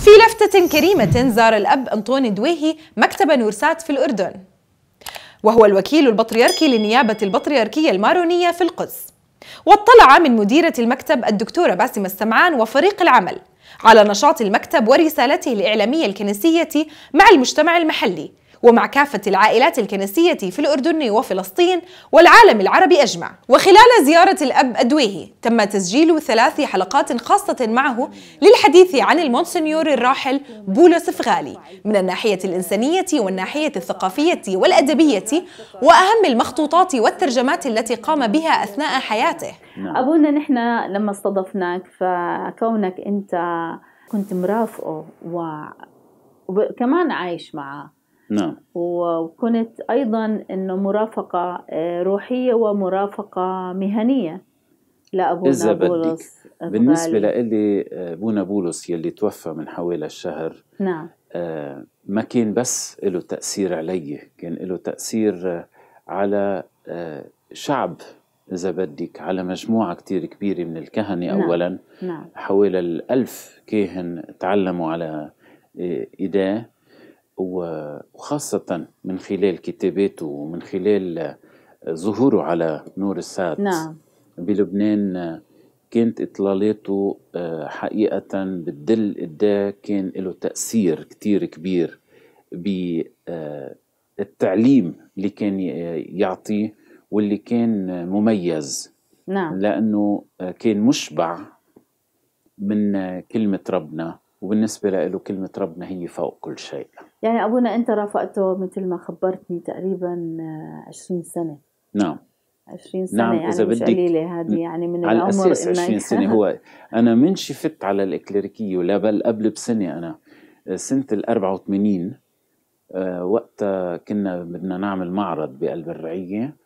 في لفتة كريمة زار الأب أنطوني دويهي مكتب نورسات في الأردن وهو الوكيل البطريركي للنيابة البطريركية المارونية في القدس واطلع من مديرة المكتب الدكتورة باسمة السمعان وفريق العمل على نشاط المكتب ورسالته الإعلامية الكنسية مع المجتمع المحلي ومع كافة العائلات الكنسية في الأردن وفلسطين والعالم العربي أجمع وخلال زيارة الأب أدويهي تم تسجيل ثلاث حلقات خاصة معه للحديث عن المونسنيور الراحل بولس فغالي من الناحية الإنسانية والناحية الثقافية والأدبية وأهم المخطوطات والترجمات التي قام بها أثناء حياته نعم. أبونا نحن لما استضفناك فكونك أنت كنت مرافقه وكمان عايش معه نعم وكنت أيضا أنه مرافقة آه، روحية ومرافقة مهنية لأبونا إذا بولس بدك. بالنسبة لإلي آه، أبونا بولس يلي توفى من حوالي الشهر نعم آه ما كان بس له تأثير علي كان له تأثير آه، على آه شعب إذا بدك على مجموعة كتير كبيرة من الكهنة نعم. أولا نعم. حوالي الألف كاهن تعلموا على إيديه وخاصة من خلال كتاباته ومن خلال ظهوره على نور الساد نعم. بلبنان كانت إطلالاته آه، حقيقة بتدل قدا كان له تأثير كتير كبير بالتعليم آه، اللي كان يعطيه واللي كان مميز نعم. لأنه كان مشبع من كلمة ربنا وبالنسبة له كلمة ربنا هي فوق كل شيء يعني أبونا أنت رافقته مثل ما خبرتني تقريبا 20 آه، سنة نعم 20 سنة نعم يعني إذا مش قليلة هذه يعني من على العمر الأساس 20 سنة هو أنا من شفت على الإكليريكية ولا بل قبل بسنة أنا آه، سنة ال 84 آه، وقتها كنا بدنا نعمل معرض بقلب الرعية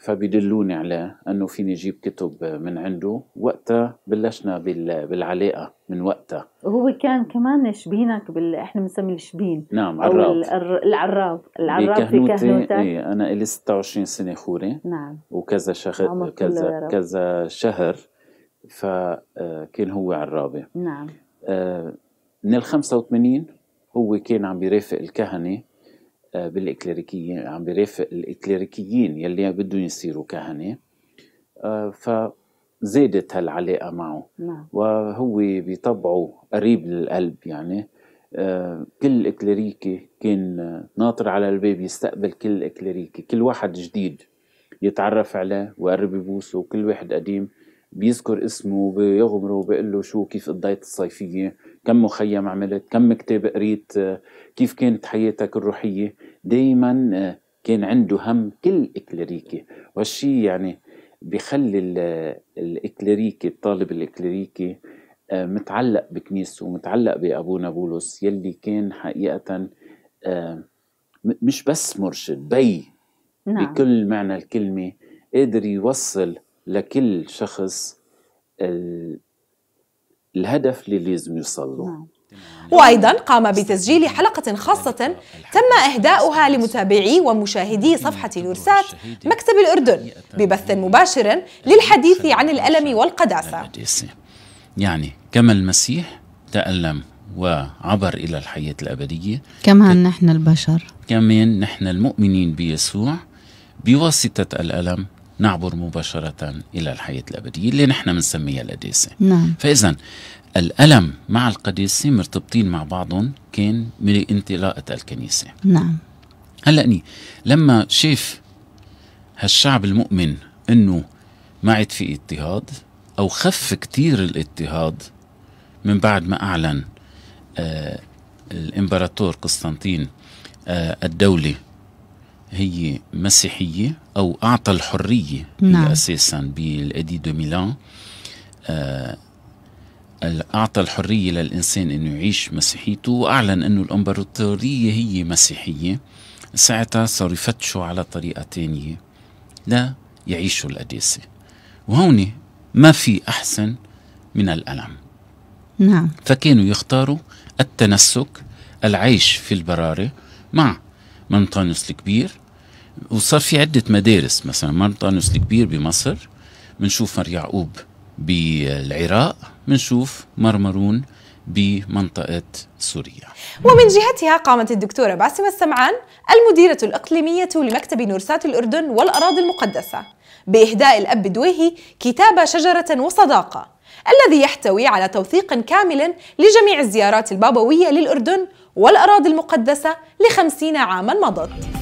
فبيدلوني عليه انه فيني اجيب كتب من عنده وقتها بلشنا بالعلاقه من وقتها وهو كان كمان شبينك بال احنا بنسميه الشبين نعم عراب العراب العراب في كهنوتك ايه انا لي 26 سنه خوري نعم وكذا شهر كذا كذا شهر فكان آه، هو عرابي نعم آه، من ال 85 هو كان عم بيرافق الكهنه آه، بالإكليريكيين عم يعني بيرافق الإكليريكيين يلي بدهم يصيروا كهنة آه، فزادت هالعلاقة معه نعم. وهو بطبعه قريب للقلب يعني آه، كل إكليريكي كان ناطر على الباب يستقبل كل إكليريكي كل واحد جديد يتعرف عليه وقرب يبوسه وكل واحد قديم بيذكر اسمه بيغمره وبيقول له شو كيف قضيت الصيفيه كم مخيم عملت كم كتاب قريت كيف كانت حياتك الروحيه دائما كان عنده هم كل إكليريكي والشي يعني بخلي الإكليريكي الطالب الإكليريكي آه، متعلق بكنيسته ومتعلق بأبونا بولس يلي كان حقيقة آه، مش بس مرشد بي نعم. بكل معنى الكلمة قادر يوصل لكل شخص الهدف اللي لازم يوصل له نعم. نعم. وأيضا قام بتسجيل نعم. حلقة خاصة تم إهداؤها لمتابعي ومشاهدي صفحة نورسات مكتب الأردن ببث مباشر للحديث عن الألم والقداسة يعني كما المسيح تألم وعبر إلى الحياة الأبدية كمان نحن البشر كمان نحن المؤمنين بيسوع بواسطة الألم نعبر مباشرة إلى الحياة الأبدية اللي نحن بنسميها القداسة نعم. فإذا الألم مع القداسة مرتبطين مع بعضهم كان من انطلاقة الكنيسة نعم هلأني لما شاف هالشعب المؤمن أنه ما عاد في اضطهاد أو خف كتير الاضطهاد من بعد ما أعلن آه الإمبراطور قسطنطين آه الدولة هي مسيحية أو أعطى الحرية نعم. أساسا بالأدي دو ميلان آه أعطى الحرية للإنسان أنه يعيش مسيحيته وأعلن أنه الإمبراطورية هي مسيحية ساعتها صاروا يفتشوا على طريقة تانية لا يعيشوا القداسة وهون ما في أحسن من الألم نعم فكانوا يختاروا التنسك العيش في البرارة مع منطانوس الكبير وصار في عدة مدارس مثلا منطانوس الكبير بمصر بنشوف مر يعقوب بالعراق بنشوف مرمرون بمنطقة سوريا ومن جهتها قامت الدكتورة باسمة السمعان المديرة الإقليمية لمكتب نورسات الأردن والأراضي المقدسة بإهداء الأب دويهي كتاب شجرة وصداقة الذي يحتوي على توثيق كامل لجميع الزيارات البابوية للأردن والأراضي المقدسة لخمسين عاما مضت